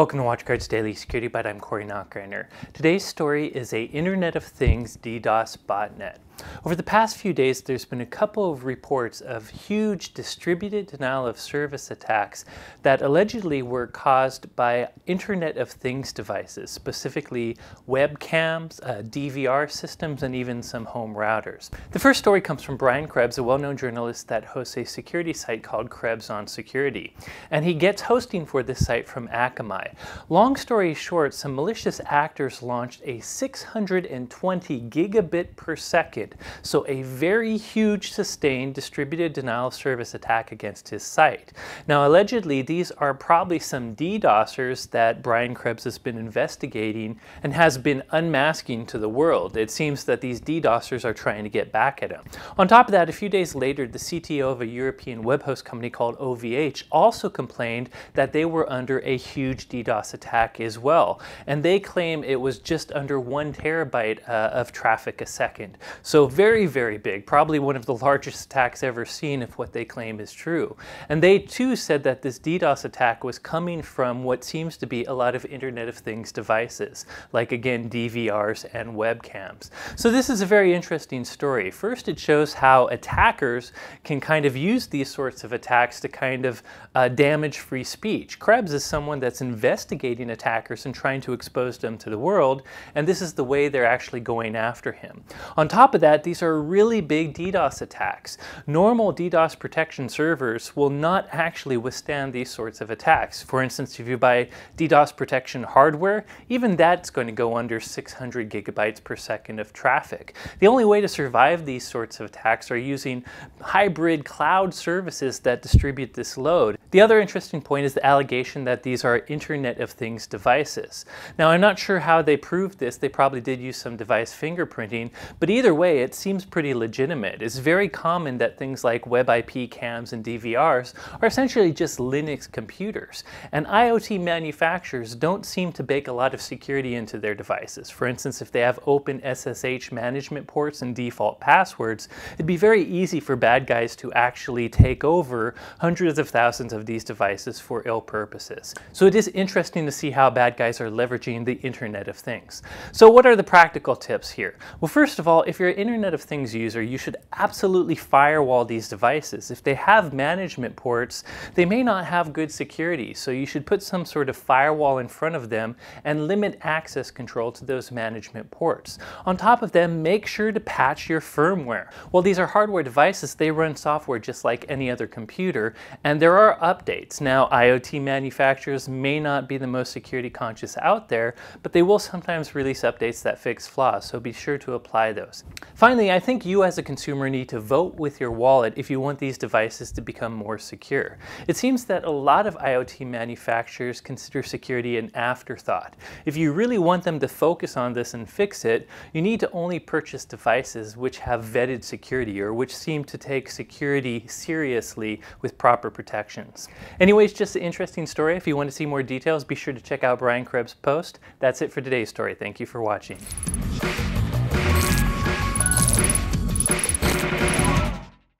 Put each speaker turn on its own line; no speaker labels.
Welcome to WatchGuard's Daily Security Bite. I'm Corey Knockgrainer. Today's story is a Internet of Things DDoS botnet. Over the past few days, there's been a couple of reports of huge distributed denial of service attacks that allegedly were caused by Internet of Things devices, specifically webcams, uh, DVR systems, and even some home routers. The first story comes from Brian Krebs, a well-known journalist that hosts a security site called Krebs on Security, and he gets hosting for this site from Akamai. Long story short, some malicious actors launched a 620 gigabit per second so a very huge sustained distributed denial of service attack against his site. Now allegedly these are probably some DDoSers that Brian Krebs has been investigating and has been unmasking to the world. It seems that these DDoSers are trying to get back at him. On top of that, a few days later, the CTO of a European web host company called OVH also complained that they were under a huge DDoS attack as well. And they claim it was just under one terabyte uh, of traffic a second. So very, very big, probably one of the largest attacks ever seen if what they claim is true. And they too said that this DDoS attack was coming from what seems to be a lot of Internet of Things devices, like again, DVRs and webcams. So this is a very interesting story. First, it shows how attackers can kind of use these sorts of attacks to kind of uh, damage free speech. Krebs is someone that's investigating attackers and trying to expose them to the world, and this is the way they're actually going after him. On top of of that, these are really big DDoS attacks. Normal DDoS protection servers will not actually withstand these sorts of attacks. For instance, if you buy DDoS protection hardware, even that's going to go under 600 gigabytes per second of traffic. The only way to survive these sorts of attacks are using hybrid cloud services that distribute this load. The other interesting point is the allegation that these are Internet of Things devices. Now, I'm not sure how they proved this. They probably did use some device fingerprinting, but either way, way, it seems pretty legitimate. It's very common that things like WebIP cams and DVRs are essentially just Linux computers, and IoT manufacturers don't seem to bake a lot of security into their devices. For instance, if they have open SSH management ports and default passwords, it'd be very easy for bad guys to actually take over hundreds of thousands of these devices for ill purposes. So it is interesting to see how bad guys are leveraging the Internet of Things. So what are the practical tips here? Well, first of all, if you're Internet of Things user, you should absolutely firewall these devices. If they have management ports, they may not have good security, so you should put some sort of firewall in front of them and limit access control to those management ports. On top of them, make sure to patch your firmware. While these are hardware devices, they run software just like any other computer, and there are updates. Now, IoT manufacturers may not be the most security conscious out there, but they will sometimes release updates that fix flaws, so be sure to apply those. Finally, I think you as a consumer need to vote with your wallet if you want these devices to become more secure. It seems that a lot of IoT manufacturers consider security an afterthought. If you really want them to focus on this and fix it, you need to only purchase devices which have vetted security or which seem to take security seriously with proper protections. Anyways, just an interesting story. If you want to see more details, be sure to check out Brian Krebs' post. That's it for today's story. Thank you for watching.